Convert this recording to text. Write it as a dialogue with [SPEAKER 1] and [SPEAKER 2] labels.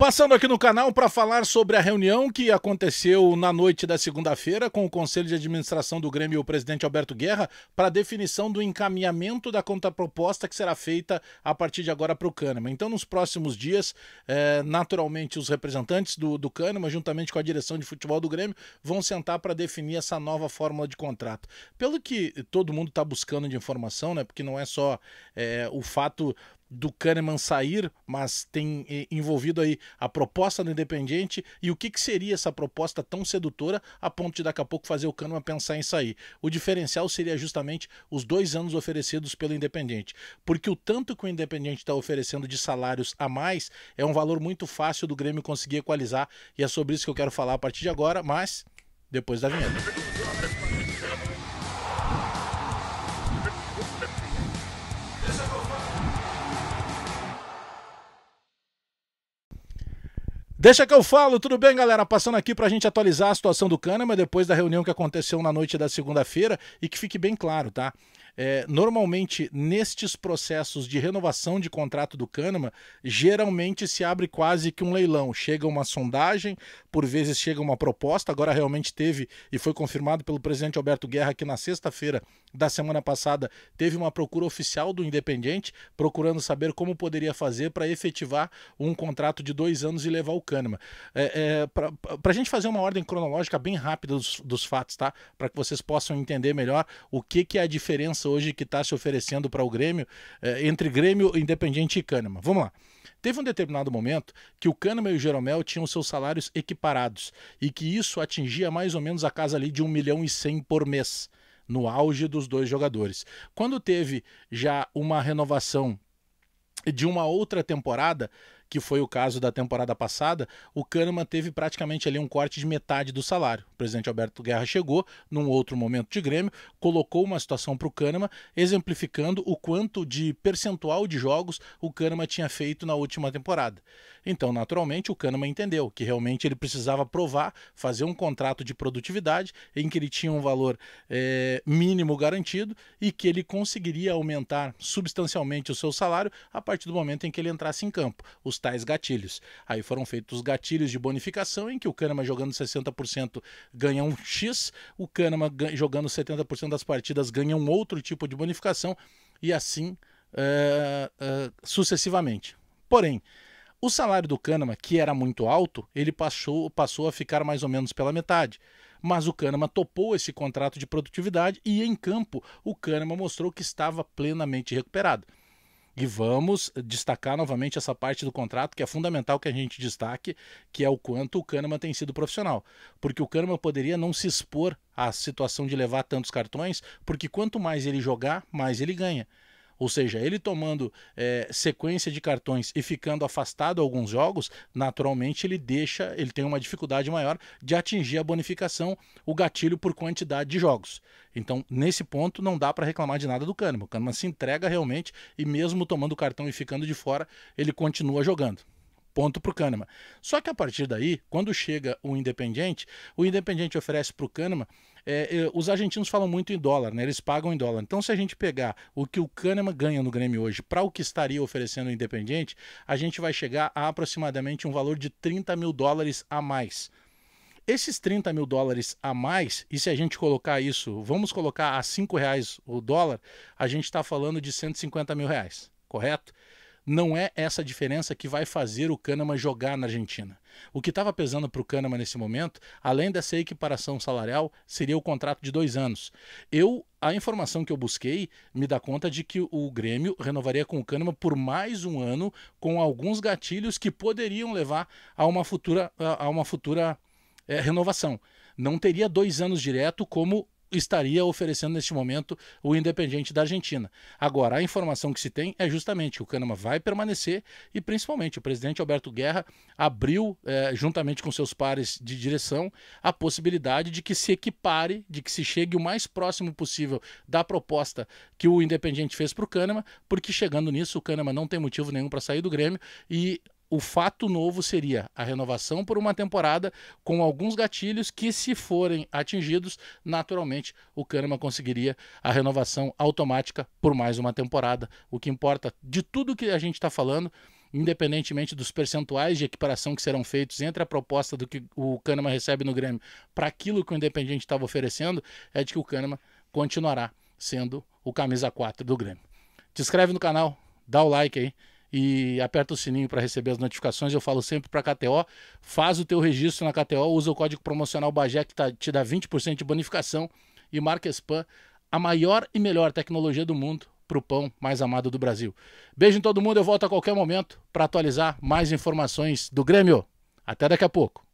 [SPEAKER 1] Passando aqui no canal para falar sobre a reunião que aconteceu na noite da segunda-feira com o Conselho de Administração do Grêmio e o presidente Alberto Guerra para definição do encaminhamento da contraproposta que será feita a partir de agora para o Cânima. Então, nos próximos dias, eh, naturalmente, os representantes do, do Cânima, juntamente com a direção de futebol do Grêmio, vão sentar para definir essa nova fórmula de contrato. Pelo que todo mundo está buscando de informação, né? Porque não é só eh, o fato do Kahneman sair, mas tem eh, envolvido aí a proposta do Independente e o que, que seria essa proposta tão sedutora a ponto de daqui a pouco fazer o Kahneman pensar em sair. O diferencial seria justamente os dois anos oferecidos pelo Independente, porque o tanto que o Independente está oferecendo de salários a mais é um valor muito fácil do Grêmio conseguir equalizar e é sobre isso que eu quero falar a partir de agora, mas depois da vinheta. Deixa que eu falo, tudo bem, galera? Passando aqui para a gente atualizar a situação do Kahneman depois da reunião que aconteceu na noite da segunda-feira e que fique bem claro, tá? É, normalmente, nestes processos de renovação de contrato do Kahneman, geralmente se abre quase que um leilão. Chega uma sondagem, por vezes chega uma proposta, agora realmente teve e foi confirmado pelo presidente Alberto Guerra que na sexta-feira da semana passada teve uma procura oficial do Independente, procurando saber como poderia fazer para efetivar um contrato de dois anos e levar o Kahneman. É, é, para a gente fazer uma ordem cronológica bem rápida dos, dos fatos, tá? Para que vocês possam entender melhor o que, que é a diferença hoje que está se oferecendo para o Grêmio, é, entre Grêmio, Independente e Cânima. Vamos lá. Teve um determinado momento que o Kahneman e o Jeromel tinham seus salários equiparados e que isso atingia mais ou menos a casa ali de 1 milhão e 100 por mês, no auge dos dois jogadores. Quando teve já uma renovação de uma outra temporada, que foi o caso da temporada passada, o Kahneman teve praticamente ali um corte de metade do salário presidente Alberto Guerra chegou, num outro momento de Grêmio, colocou uma situação para o Kahneman, exemplificando o quanto de percentual de jogos o Kahneman tinha feito na última temporada. Então, naturalmente, o Kahneman entendeu que realmente ele precisava provar, fazer um contrato de produtividade em que ele tinha um valor é, mínimo garantido e que ele conseguiria aumentar substancialmente o seu salário a partir do momento em que ele entrasse em campo, os tais gatilhos. Aí foram feitos os gatilhos de bonificação, em que o Kahneman jogando 60% ganha um X, o Kahneman jogando 70% das partidas ganha um outro tipo de bonificação e assim é, é, sucessivamente. Porém, o salário do Kahneman, que era muito alto, ele passou, passou a ficar mais ou menos pela metade mas o Kahneman topou esse contrato de produtividade e em campo o Kahneman mostrou que estava plenamente recuperado. E vamos destacar novamente essa parte do contrato, que é fundamental que a gente destaque, que é o quanto o Kahneman tem sido profissional. Porque o Kahneman poderia não se expor à situação de levar tantos cartões, porque quanto mais ele jogar, mais ele ganha. Ou seja, ele tomando é, sequência de cartões e ficando afastado alguns jogos, naturalmente ele deixa, ele tem uma dificuldade maior de atingir a bonificação, o gatilho por quantidade de jogos. Então, nesse ponto, não dá para reclamar de nada do Kahneman. O Kahneman se entrega realmente e mesmo tomando cartão e ficando de fora, ele continua jogando ponto para o Kahneman. Só que a partir daí, quando chega o Independiente, o Independiente oferece para o Kahneman é, é, os argentinos falam muito em dólar, né? Eles pagam em dólar. Então, se a gente pegar o que o Kahneman ganha no Grêmio hoje para o que estaria oferecendo o Independiente, a gente vai chegar a aproximadamente um valor de 30 mil dólares a mais. Esses 30 mil dólares a mais, e se a gente colocar isso, vamos colocar a 5 reais o dólar, a gente está falando de 150 mil reais, correto? não é essa diferença que vai fazer o Canama jogar na Argentina. O que estava pesando para o Canama nesse momento, além dessa equiparação salarial, seria o contrato de dois anos. Eu, a informação que eu busquei me dá conta de que o Grêmio renovaria com o Canama por mais um ano, com alguns gatilhos que poderiam levar a uma futura, a uma futura é, renovação. Não teria dois anos direto como estaria oferecendo neste momento o Independente da Argentina. Agora, a informação que se tem é justamente que o Canama vai permanecer e, principalmente, o presidente Alberto Guerra abriu, eh, juntamente com seus pares de direção, a possibilidade de que se equipare, de que se chegue o mais próximo possível da proposta que o Independente fez para o Canama, porque chegando nisso, o Canama não tem motivo nenhum para sair do Grêmio e o fato novo seria a renovação por uma temporada com alguns gatilhos que, se forem atingidos, naturalmente o Kahneman conseguiria a renovação automática por mais uma temporada. O que importa de tudo que a gente está falando, independentemente dos percentuais de equiparação que serão feitos entre a proposta do que o Kahneman recebe no Grêmio para aquilo que o Independente estava oferecendo, é de que o Kahneman continuará sendo o camisa 4 do Grêmio. Te inscreve no canal, dá o like aí e aperta o sininho para receber as notificações. Eu falo sempre para a KTO, faz o teu registro na KTO, usa o código promocional Bagé que tá, te dá 20% de bonificação e marca Spam, a maior e melhor tecnologia do mundo para o pão mais amado do Brasil. Beijo em todo mundo, eu volto a qualquer momento para atualizar mais informações do Grêmio. Até daqui a pouco.